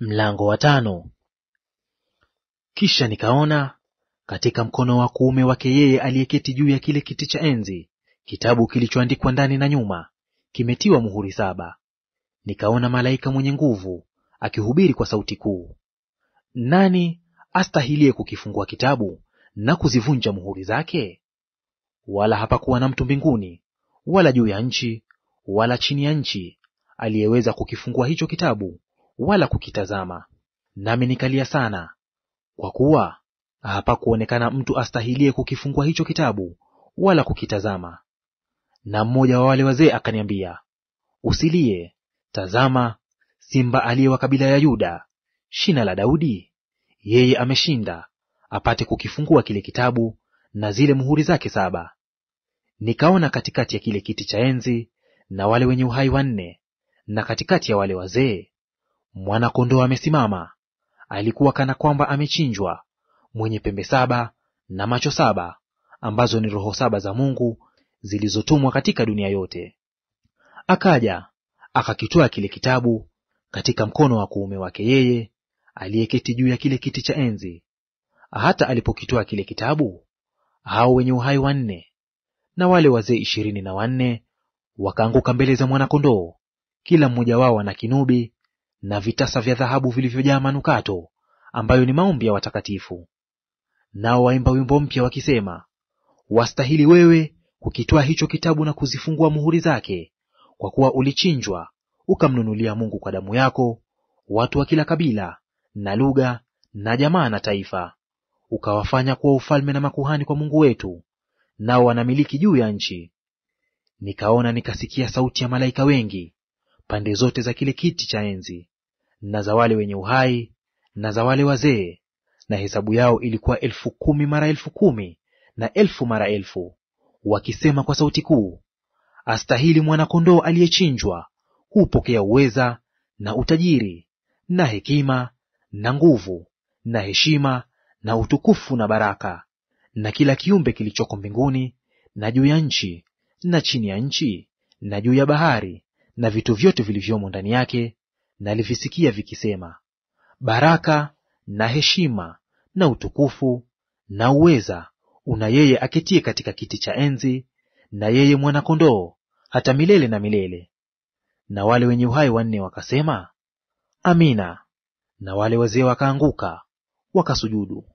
Mlango wa tano. Kisha nikaona katika mkono wa kuume wake yeye aliyeketi juu ya kile kiti cha enzi kitabu kilichoandikwa ndani na nyuma, kimetiwa muhuri saba. Nikaona malaika mwenye nguvu akihubiri kwa sauti kuu, nani astahilie kukifungua kitabu na kuzivunja muhuri zake? Wala hapakuwa na mtu mbinguni wala juu ya nchi wala chini ya nchi aliyeweza kukifungua hicho kitabu wala kukitazama. Nami nikalia sana, kwa kuwa hapakuonekana mtu astahilie kukifungua hicho kitabu wala kukitazama. Na mmoja wa wale wazee akaniambia, Usilie; tazama, simba aliye wa kabila ya Yuda, shina la Daudi, yeye ameshinda, apate kukifungua kile kitabu na zile muhuri zake saba. Nikaona katikati ya kile kiti cha enzi na wale wenye uhai wanne, na katikati ya wale wazee Mwana-kondoo amesimama, alikuwa kana kwamba amechinjwa, mwenye pembe saba na macho saba, ambazo ni roho saba za Mungu zilizotumwa katika dunia yote. Akaja akakitoa kile kitabu katika mkono wa kuume wake yeye aliyeketi juu ya kile kiti cha enzi. Hata alipokitoa kile kitabu, hao wenye uhai wanne na wale wazee ishirini na wanne wakaanguka mbele za mwana-kondoo, kila mmoja wao ana kinubi na vitasa vya dhahabu vilivyojaa manukato, ambayo ni maombi ya watakatifu. Nao waimba wimbo mpya wakisema, wastahili wewe kukitoa hicho kitabu na kuzifungua muhuri zake, kwa kuwa ulichinjwa ukamnunulia Mungu kwa damu yako watu wa kila kabila na lugha na jamaa na taifa, ukawafanya kuwa ufalme na makuhani kwa Mungu wetu, nao wanamiliki juu ya nchi. Nikaona nikasikia sauti ya malaika wengi pande zote za kile kiti cha enzi, na za wale wenye uhai na za wale wazee, na hesabu yao ilikuwa elfu kumi mara elfu kumi na elfu mara elfu, wakisema kwa sauti kuu, Astahili mwana-kondoo aliyechinjwa, hupokea uweza na utajiri na hekima na nguvu na heshima na utukufu na baraka. Na kila kiumbe kilichoko mbinguni na juu ya nchi na chini ya nchi na juu ya bahari na vitu vyote vilivyomo ndani yake, nalivisikia vikisema, baraka na heshima na utukufu na uweza una yeye aketie katika kiti cha enzi na yeye mwana-kondoo hata milele na milele. Na wale wenye uhai wanne wakasema, Amina. Na wale wazee wakaanguka wakasujudu.